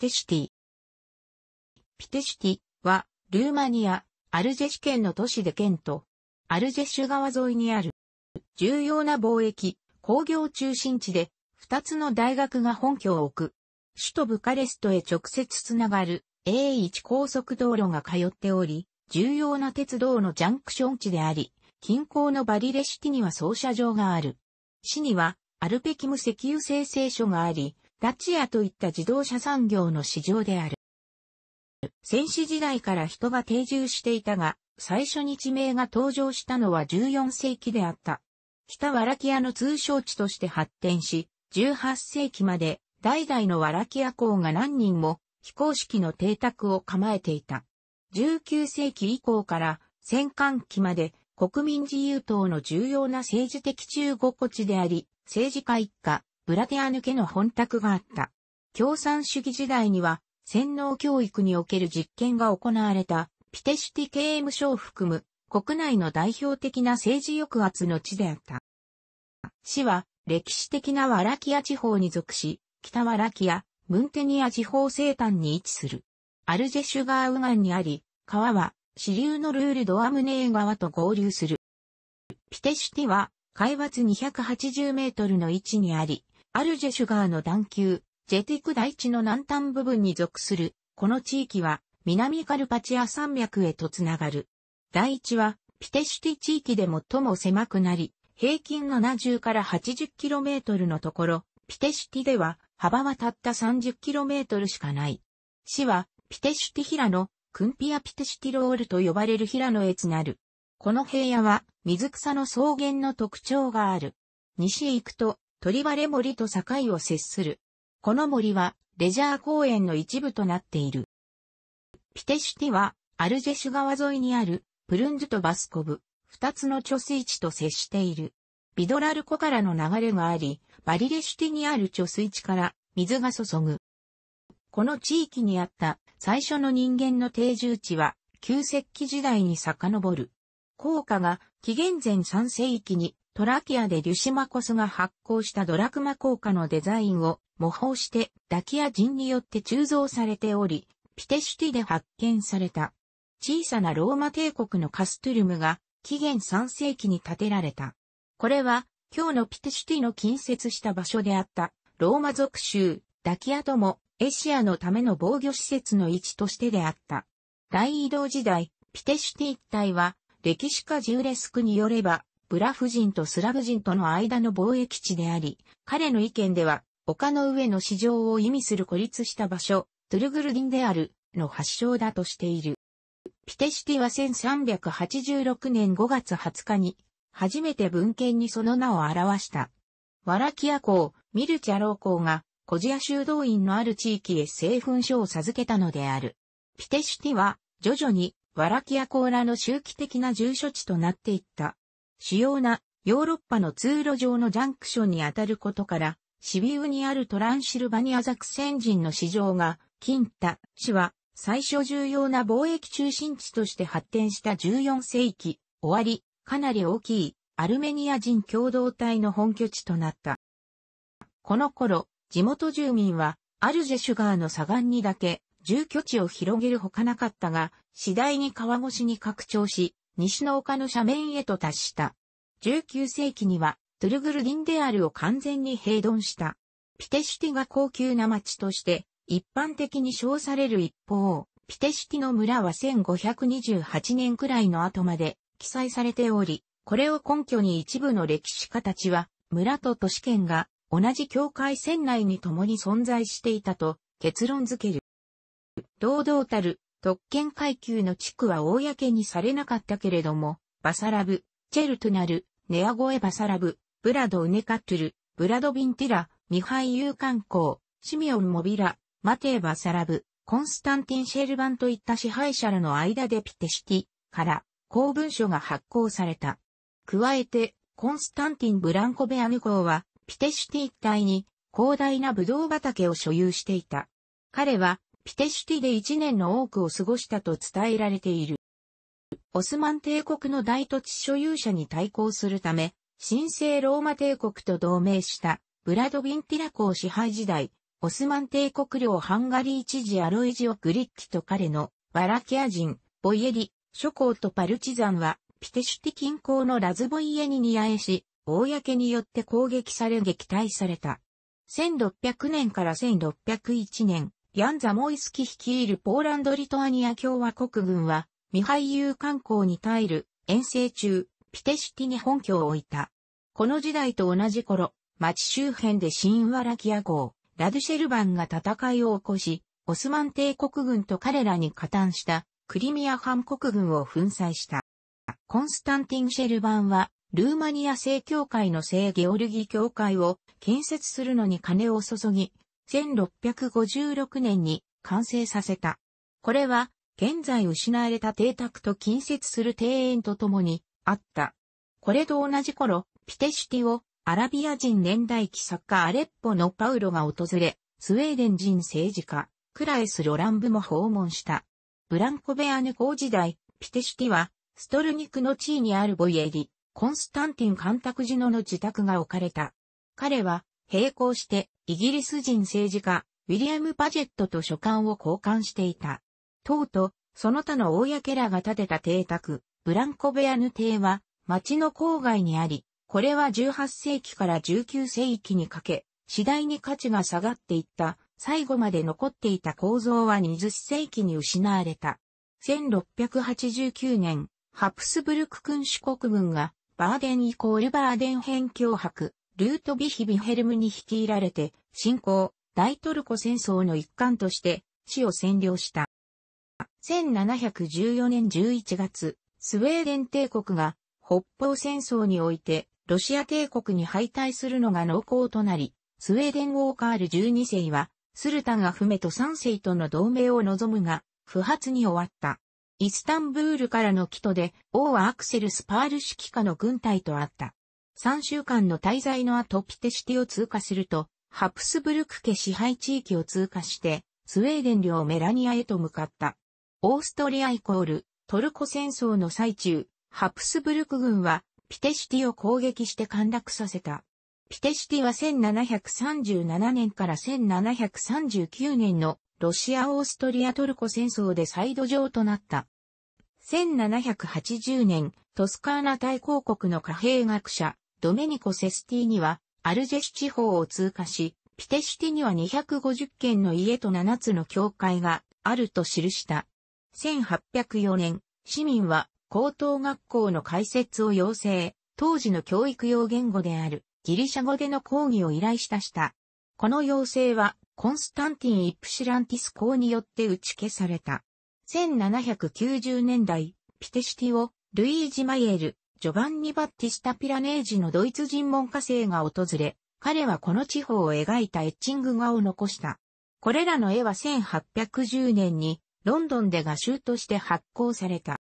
テシティ。ピテシティは、ルーマニア、アルジェシュ県の都市で県と、アルジェシュ川沿いにある、重要な貿易、工業中心地で、二つの大学が本拠を置く。首都ブカレストへ直接つながる A1 高速道路が通っており、重要な鉄道のジャンクション地であり、近郊のバリレシティには操車場がある。市にはアルペキム石油生成所があり、ダチアといった自動車産業の市場である。戦死時代から人が定住していたが、最初に地名が登場したのは14世紀であった。北ワラキアの通称地として発展し、18世紀まで代々のワラキア公が何人も非公式の邸宅を構えていた。19世紀以降から戦艦期まで国民自由党の重要な政治的中国地であり、政治家一家、ブラテアヌ家の本宅があった。共産主義時代には、洗脳教育における実験が行われた、ピテシュティ刑務所を含む、国内の代表的な政治抑圧の地であった。市は、歴史的なワラキア地方に属し、北ワラキア、ムンテニア地方西端に位置する。アルジェシュガーウガンにあり、川は、支流のルールドアムネー川と合流する。ピテシュティは、海抜280メートルの位置にあり、アルジェシュガーの段球、ジェティク大地の南端部分に属する、この地域は、南カルパチア山脈へとつながる。大地は、ピテシュティ地域で最も狭くなり、平均70から 80km のところ、ピテシュティでは、幅はたった 30km しかない。市は、ピテシュティヒラノ、クンピアピテシュティロールと呼ばれるラノへつなる。この平野は、水草の草原の特徴がある。西へ行くと、鳥割森と境を接する。この森は、レジャー公園の一部となっている。ピテシュティは、アルジェシュ川沿いにある、プルンズとバスコブ、二つの貯水池と接している。ビドラル湖からの流れがあり、バリレシュティにある貯水池から水が注ぐ。この地域にあった最初の人間の定住地は旧石器時代に遡る。効果が紀元前3世紀にトラキアでデュシマコスが発行したドラクマ効果のデザインを模倣してダキア人によって鋳造されており、ピテシュティで発見された。小さなローマ帝国のカストゥルムが紀元3世紀に建てられた。これは今日のピテシュティの近接した場所であったローマ属州ダキアともエシアのための防御施設の位置としてであった。大移動時代、ピテシュティ一帯は歴史家ジウレスクによればブラフ人とスラブ人との間の貿易地であり、彼の意見では、丘の上の市場を意味する孤立した場所、トゥルグルディンである、の発祥だとしている。ピテシティは1386年5月20日に、初めて文献にその名を表した。ワラキア公、ミルチャロー公が、コジア修道院のある地域へ製粉書を授けたのである。ピテシュティは、徐々に、ワラキア公らの周期的な住所地となっていった。主要なヨーロッパの通路上のジャンクションに当たることから、シビウにあるトランシルバニアザクセン人の市場が、キンタ市は最初重要な貿易中心地として発展した14世紀終わり、かなり大きいアルメニア人共同体の本拠地となった。この頃、地元住民はアルジェシュガーの砂岩にだけ住居地を広げるほかなかったが、次第に川越しに拡張し、西の丘の斜面へと達した。19世紀には、トゥルグルディンデアルを完全に平凡した。ピテシティが高級な町として、一般的に称される一方、ピテシティの村は1528年くらいの後まで記載されており、これを根拠に一部の歴史家たちは、村と都市圏が同じ境界線内に共に存在していたと結論付ける。堂々たる特権階級の地区は公にされなかったけれども、バサラブ、チェルトゥナル、ネアゴエバサラブ、ブラド・ウネカトゥル、ブラド・ビンティラ、ミハイ・ユーカンコー、シミオン・モビラ、マテー・バサラブ、コンスタンティン・シェルバンといった支配者らの間でピテシティから公文書が発行された。加えて、コンスタンティン・ブランコ・ベアヌ公は、ピテシティ一帯に広大なブドウ畑を所有していた。彼は、ピテシュティで1年の多くを過ごしたと伝えられている。オスマン帝国の大土地所有者に対抗するため、神聖ローマ帝国と同盟したブラドビンティラ公支配時代、オスマン帝国領ハンガリー知事アロイジオ・グリッキと彼のワラキア人、ボイエリ、諸侯とパルチザンは、ピテシュティ近郊のラズボイエに会えし、公によって攻撃され撃退された。1600年から1601年、ヤン・ザモイスキ率いるポーランド・リトアニア共和国軍は、ミハイユー観光に耐える遠征中、ピテシティに本拠を置いた。この時代と同じ頃、町周辺で新ワラキア号、ラドゥシェルバンが戦いを起こし、オスマン帝国軍と彼らに加担したクリミア藩国軍を粉砕した。コンスタンティン・シェルバンは、ルーマニア正教会の聖ゲオルギ教会を建設するのに金を注ぎ、1656年に完成させた。これは、現在失われた邸宅と近接する庭園とともにあった。これと同じ頃、ピテシティをアラビア人年代記作家アレッポのパウロが訪れ、スウェーデン人政治家、クラエス・ロランブも訪問した。ブランコベアネ公時代、ピテシティは、ストルニクの地位にあるボイエリ、コンスタンティン・カンタクジノの自宅が置かれた。彼は、並行して、イギリス人政治家、ウィリアム・パジェットと書簡を交換していた。党と、その他の公らが建てた邸宅、ブランコベアヌ邸は、町の郊外にあり、これは18世紀から19世紀にかけ、次第に価値が下がっていった、最後まで残っていた構造は20世紀に失われた。1689年、ハプスブルク君主国軍が、バーデンイコールバーデン辺境博、ルートビヒ・ビヘルムに率いられて、侵攻、大トルコ戦争の一環として、市を占領した。1714年11月、スウェーデン帝国が北方戦争においてロシア帝国に敗退するのが濃厚となり、スウェーデン王カール12世は、スルタンアフメと3世との同盟を望むが、不発に終わった。イスタンブールからの帰途で、王はアクセル・スパール指揮下の軍隊とあった。3週間の滞在の後ピテシティを通過すると、ハプスブルク家支配地域を通過して、スウェーデン領メラニアへと向かった。オーストリアイコール、トルコ戦争の最中、ハプスブルク軍は、ピテシティを攻撃して陥落させた。ピテシティは1737年から1739年のロシア・オーストリア・トルコ戦争でサイド上となった。1780年、トスカーナ大公国の貨幣学者、ドメニコ・セスティには、アルジェス地方を通過し、ピテシティには250軒の家と7つの教会があると記した。1804年、市民は高等学校の開設を要請、当時の教育用言語であるギリシャ語での講義を依頼したした。この要請はコンスタンティン・イプシランティス公によって打ち消された。1790年代、ピテシティをルイージ・マイエル、ジョバンニ・バッティスタ・ピラネージのドイツ人文化生が訪れ、彼はこの地方を描いたエッチング画を残した。これらの絵は1810年にロンドンで画集として発行された。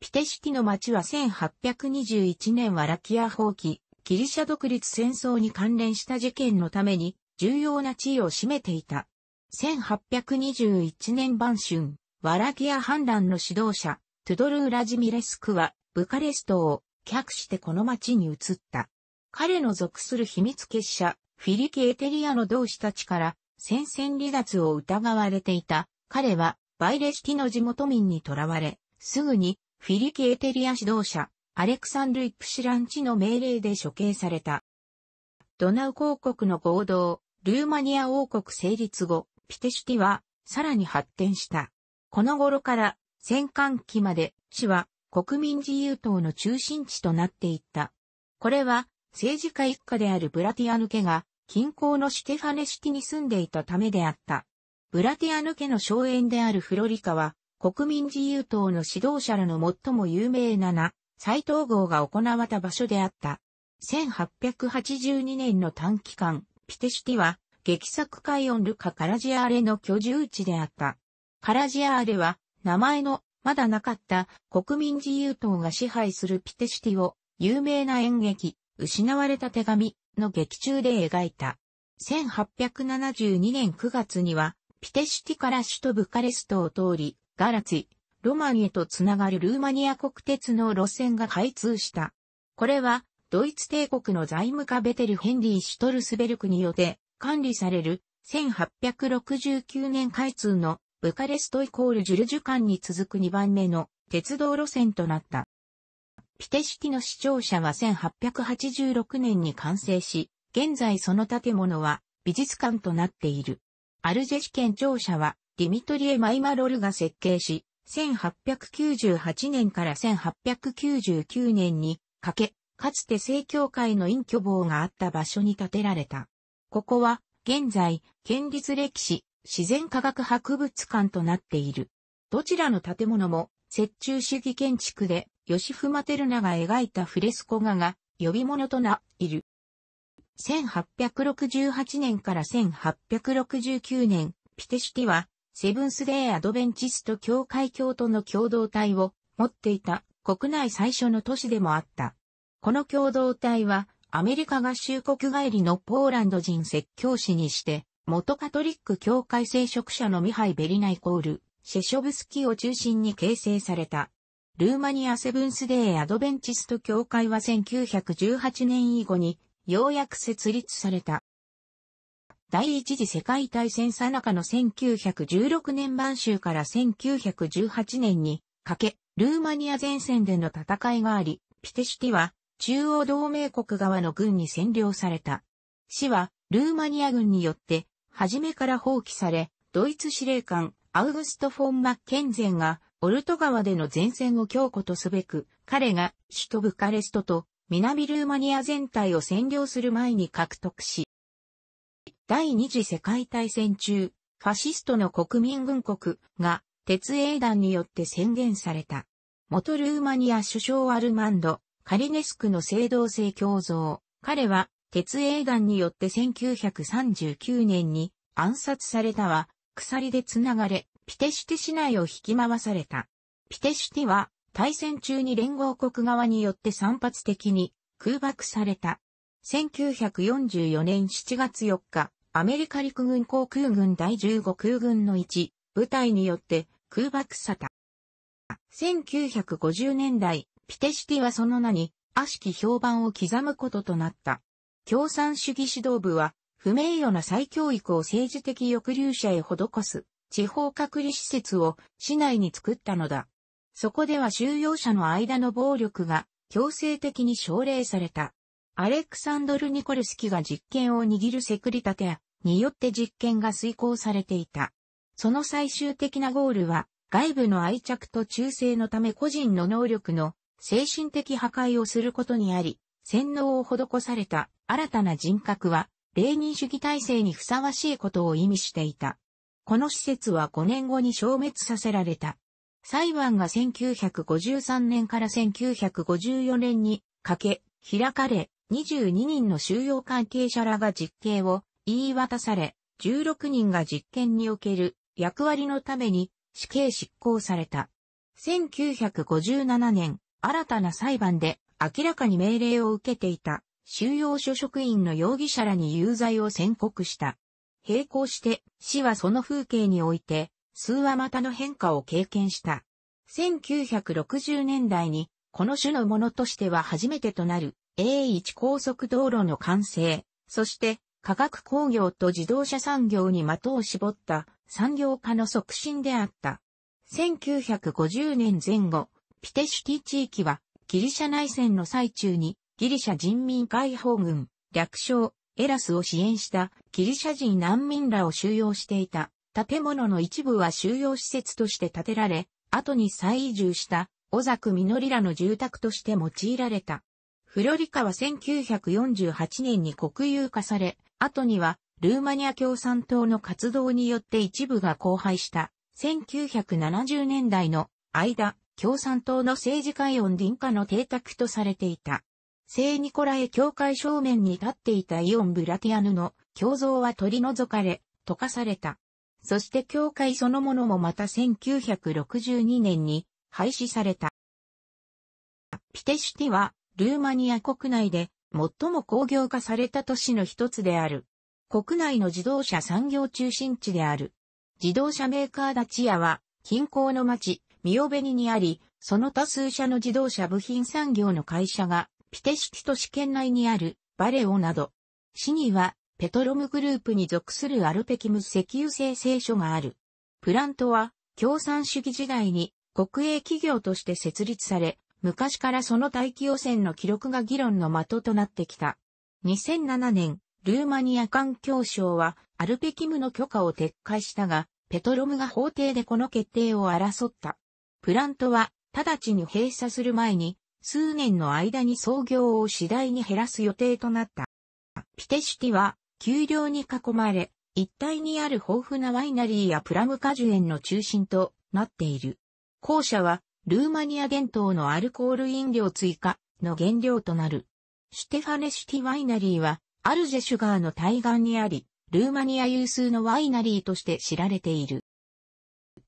ピテ式の町は1821年はラキア放棄、ギリシャ独立戦争に関連した事件のために重要な地位を占めていた。1821年晩春、ワラキア反乱の指導者、トゥドルーラジミレスクはブカレストを客してこの町に移った。彼の属する秘密結社、フィリケーテリアの同志たちから戦線離脱を疑われていた。彼はバイレシティの地元民に囚われ、すぐにフィリケーテリア指導者、アレクサンドル・イプシランチの命令で処刑された。ドナウ公国の合同、ルーマニア王国成立後、ピテシティはさらに発展した。この頃から戦艦期まで市は国民自由党の中心地となっていった。これは、政治家一家であるブラティアヌ家が、近郊のシュテファネシティに住んでいたためであった。ブラティアヌ家の荘園であるフロリカは、国民自由党の指導者らの最も有名なな、斎藤号が行われた場所であった。1882年の短期間、ピテシティは、劇作カイオン・ルカ・カラジアーレの居住地であった。カラジアーレは、名前のまだなかった国民自由党が支配するピテシティを有名な演劇、失われた手紙の劇中で描いた。1872年9月には、ピテシティから首都ブカレストを通り、ガラツィ、ロマンへとつながるルーマニア国鉄の路線が開通した。これは、ドイツ帝国の財務家ベテル・ヘンリー・シュトルスベルクによって管理される1869年開通のブカレストイコールジュルジュ間に続く2番目の鉄道路線となった。ピテ式の市庁舎は1886年に完成し、現在その建物は美術館となっている。アルジェシ県庁舎はディミトリエ・マイマロルが設計し、1898年から1899年にかけ、かつて正教会の隠居坊があった場所に建てられた。ここは、現在、県立歴史自然科学博物館となっている。どちらの建物も折衷主義建築で、吉マテルナが描いたフレスコ画が呼び物とないる。1868年から1869年、ピテシティは、セブンスデーアドベンチスト教会教徒の共同体を持っていた国内最初の都市でもあった。この共同体は、アメリカ合衆国帰りのポーランド人説教師にして、元カトリック教会聖職者のミハイ・ベリナイコール、シェショブスキーを中心に形成された。ルーマニアセブンスデーアドベンチスト教会は1918年以後に、ようやく設立された。第一次世界大戦最中の1916年晩秋から1918年にかけ、ルーマニア前線での戦いがあり、ピテシティは中央同盟国側の軍に占領された。市はルーマニア軍によって初めから放棄され、ドイツ司令官、アウグスト・フォン・マッケンゼンが、オルト川での前線を強固とすべく、彼が首都ブカレストと南ルーマニア全体を占領する前に獲得し、第二次世界大戦中、ファシストの国民軍国が鉄営団によって宣言された。元ルーマニア首相アルマンド、カリネスクの制動性共造。彼は鉄営団によって1939年に暗殺されたは、鎖で繋がれ、ピテシティ市内を引き回された。ピテシティは、大戦中に連合国側によって散発的に空爆された。1944年7月4日、アメリカ陸軍航空軍第15空軍の1部隊によって空爆された。1950年代、ピテシティはその名に悪しき評判を刻むこととなった。共産主義指導部は、不名誉な再教育を政治的抑留者へ施す地方隔離施設を市内に作ったのだ。そこでは収容者の間の暴力が強制的に奨励された。アレクサンドル・ニコルスキが実権を握るセクリタテによって実験が遂行されていた。その最終的なゴールは、外部の愛着と忠誠のため個人の能力の精神的破壊をすることにあり、洗脳を施された新たな人格は、霊人主義体制にふさわしいことを意味していた。この施設は5年後に消滅させられた。裁判が1953年から1954年にかけ、開かれ、22人の収容関係者らが実刑を言い渡され、16人が実験における役割のために死刑執行された。1957年、新たな裁判で明らかに命令を受けていた収容所職員の容疑者らに有罪を宣告した。並行して、市はその風景において、数はまたの変化を経験した。1960年代に、この種のものとしては初めてとなる A1 高速道路の完成、そして化学工業と自動車産業に的を絞った産業化の促進であった。1950年前後、ピテシュティ地域はギリシャ内戦の最中にギリシャ人民解放軍、略称、エラスを支援したギリシャ人難民らを収容していた。建物の一部は収容施設として建てられ、後に再移住した小作実らの住宅として用いられた。フロリカは1948年に国有化され、後にはルーマニア共産党の活動によって一部が荒廃した。1970年代の間、共産党の政治界音臨化の邸宅とされていた。聖ニコラエ教会正面に立っていたイオン・ブラティアヌの胸像は取り除かれ、溶かされた。そして教会そのものもまた1962年に廃止された。ピテシュティは、ルーマニア国内で最も工業化された都市の一つである。国内の自動車産業中心地である。自動車メーカーダチアは、近郊の町、ミオベニにあり、その多数社の自動車部品産業の会社がピテシティト市圏内にあるバレオなど、市にはペトロムグループに属するアルペキム石油精製所がある。プラントは共産主義時代に国営企業として設立され、昔からその大気汚染の記録が議論の的となってきた。2007年、ルーマニア環境省はアルペキムの許可を撤回したが、ペトロムが法廷でこの決定を争った。プラントは直ちに閉鎖する前に数年の間に創業を次第に減らす予定となった。ピテシュティは、丘陵に囲まれ、一帯にある豊富なワイナリーやプラム果樹園の中心となっている。後者は、ルーマニア伝統のアルコール飲料追加の原料となる。シュテファネシティワイナリーは、アルジェシュガーの対岸にあり、ルーマニア有数のワイナリーとして知られている。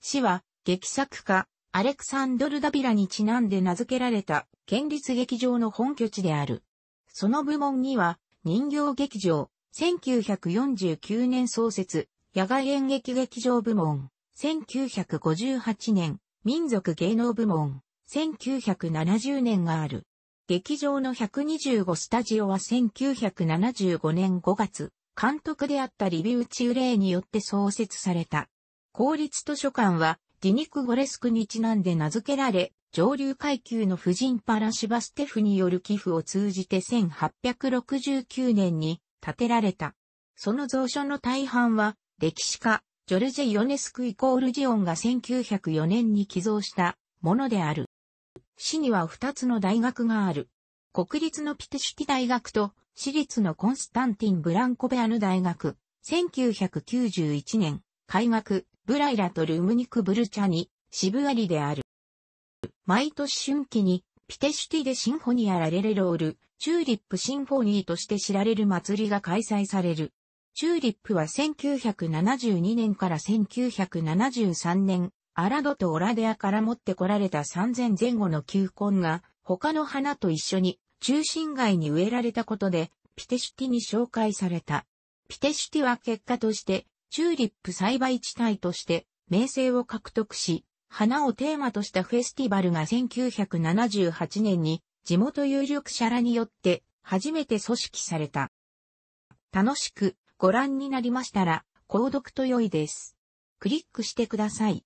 市は、劇作家、アレクサンドル・ダビラにちなんで名付けられた県立劇場の本拠地である。その部門には、人形劇場、1949年創設、野外演劇劇場部門、1958年、民族芸能部門、1970年がある。劇場の125スタジオは1975年5月、監督であったリビウチウレイによって創設された。公立図書館はディニク・ゴレスクにちなんで名付けられ、上流階級の婦人パラシバステフによる寄付を通じて1869年に建てられた。その蔵書の大半は、歴史家、ジョルジェ・ヨネスクイコールジオンが1904年に寄贈したものである。市には2つの大学がある。国立のピテシュティ大学と、私立のコンスタンティン・ブランコベアヌ大学、1991年、開学、ブライラとルムニクブルチャに、シブアリである。毎年春季に、ピテシュティでシンフォニアラレレロール、チューリップシンフォニーとして知られる祭りが開催される。チューリップは1972年から1973年、アラドとオラデアから持ってこられた3000前後の球根が、他の花と一緒に中心街に植えられたことで、ピテシュティに紹介された。ピテシュティは結果として、チューリップ栽培地帯として名声を獲得し、花をテーマとしたフェスティバルが1978年に地元有力者らによって初めて組織された。楽しくご覧になりましたら、購読と良いです。クリックしてください。